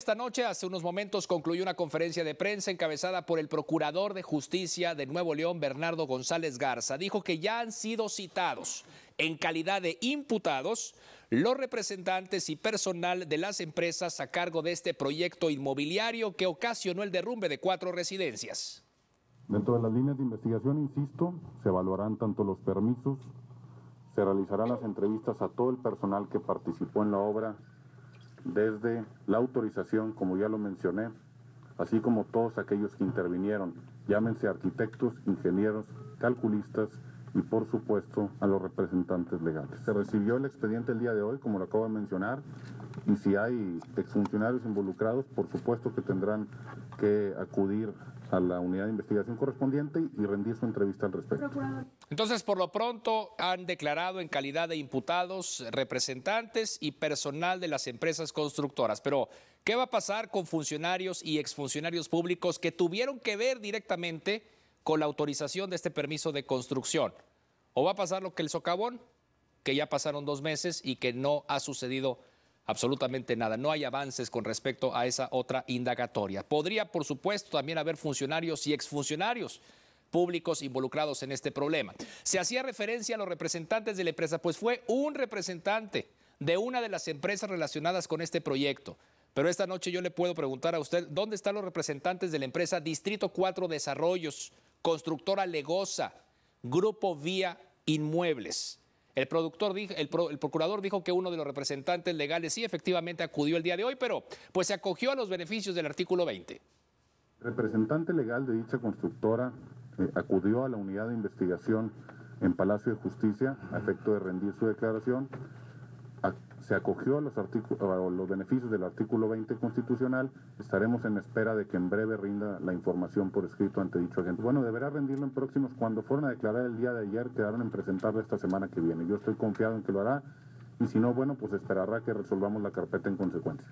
Esta noche, hace unos momentos, concluyó una conferencia de prensa encabezada por el Procurador de Justicia de Nuevo León, Bernardo González Garza. Dijo que ya han sido citados en calidad de imputados los representantes y personal de las empresas a cargo de este proyecto inmobiliario que ocasionó el derrumbe de cuatro residencias. Dentro de las líneas de investigación, insisto, se evaluarán tanto los permisos, se realizarán las entrevistas a todo el personal que participó en la obra desde la autorización, como ya lo mencioné, así como todos aquellos que intervinieron, llámense arquitectos, ingenieros, calculistas y por supuesto a los representantes legales. Se recibió el expediente el día de hoy, como lo acabo de mencionar, y si hay exfuncionarios involucrados, por supuesto que tendrán que acudir a la unidad de investigación correspondiente y rendir su entrevista al respecto. Entonces, por lo pronto, han declarado en calidad de imputados representantes y personal de las empresas constructoras. Pero, ¿qué va a pasar con funcionarios y exfuncionarios públicos que tuvieron que ver directamente con la autorización de este permiso de construcción? ¿O va a pasar lo que el socavón, que ya pasaron dos meses y que no ha sucedido absolutamente nada. No hay avances con respecto a esa otra indagatoria. Podría, por supuesto, también haber funcionarios y exfuncionarios públicos involucrados en este problema. Se hacía referencia a los representantes de la empresa, pues fue un representante de una de las empresas relacionadas con este proyecto. Pero esta noche yo le puedo preguntar a usted, ¿dónde están los representantes de la empresa Distrito 4 Desarrollos, Constructora Legosa, Grupo Vía Inmuebles? El, productor el, procurador dijo que uno de los representantes legales sí efectivamente acudió el día de hoy, pero pues se acogió a los beneficios del artículo 20. Representante legal de dicha constructora eh, acudió a la unidad de investigación en Palacio de Justicia a efecto de rendir su declaración se acogió a los, los beneficios del artículo 20 constitucional. Estaremos en espera de que en breve rinda la información por escrito ante dicho agente. Bueno, deberá rendirlo en próximos. Cuando fueron a declarar el día de ayer, quedaron en presentarlo esta semana que viene. Yo estoy confiado en que lo hará y si no, bueno, pues esperará que resolvamos la carpeta en consecuencia.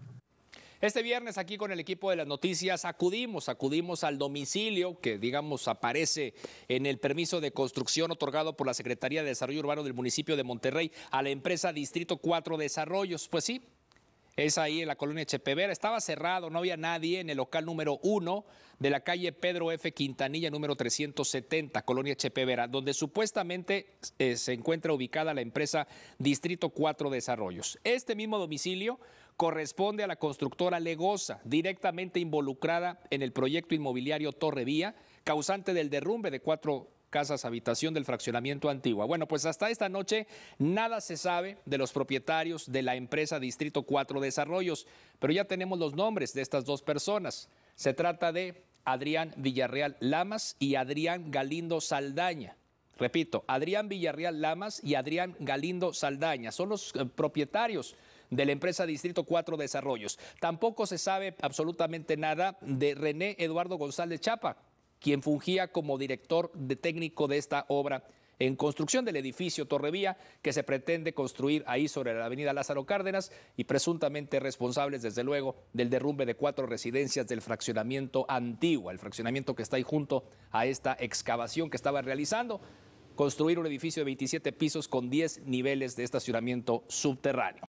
Este viernes aquí con el equipo de las noticias acudimos, acudimos al domicilio que digamos aparece en el permiso de construcción otorgado por la Secretaría de Desarrollo Urbano del municipio de Monterrey a la empresa Distrito 4 Desarrollos. Pues sí, es ahí en la colonia Chepevera. Estaba cerrado, no había nadie en el local número 1 de la calle Pedro F. Quintanilla, número 370, colonia Chepevera, donde supuestamente eh, se encuentra ubicada la empresa Distrito 4 Desarrollos. Este mismo domicilio corresponde a la constructora Legosa, directamente involucrada en el proyecto inmobiliario Torre Vía, causante del derrumbe de cuatro casas habitación del fraccionamiento Antigua. Bueno, pues hasta esta noche nada se sabe de los propietarios de la empresa Distrito 4 Desarrollos, pero ya tenemos los nombres de estas dos personas. Se trata de Adrián Villarreal Lamas y Adrián Galindo Saldaña. Repito, Adrián Villarreal Lamas y Adrián Galindo Saldaña son los eh, propietarios de la empresa Distrito 4 Desarrollos. Tampoco se sabe absolutamente nada de René Eduardo González Chapa, quien fungía como director de técnico de esta obra en construcción del edificio Torrevía que se pretende construir ahí sobre la avenida Lázaro Cárdenas y presuntamente responsables, desde luego, del derrumbe de cuatro residencias del fraccionamiento antiguo, el fraccionamiento que está ahí junto a esta excavación que estaba realizando, construir un edificio de 27 pisos con 10 niveles de estacionamiento subterráneo.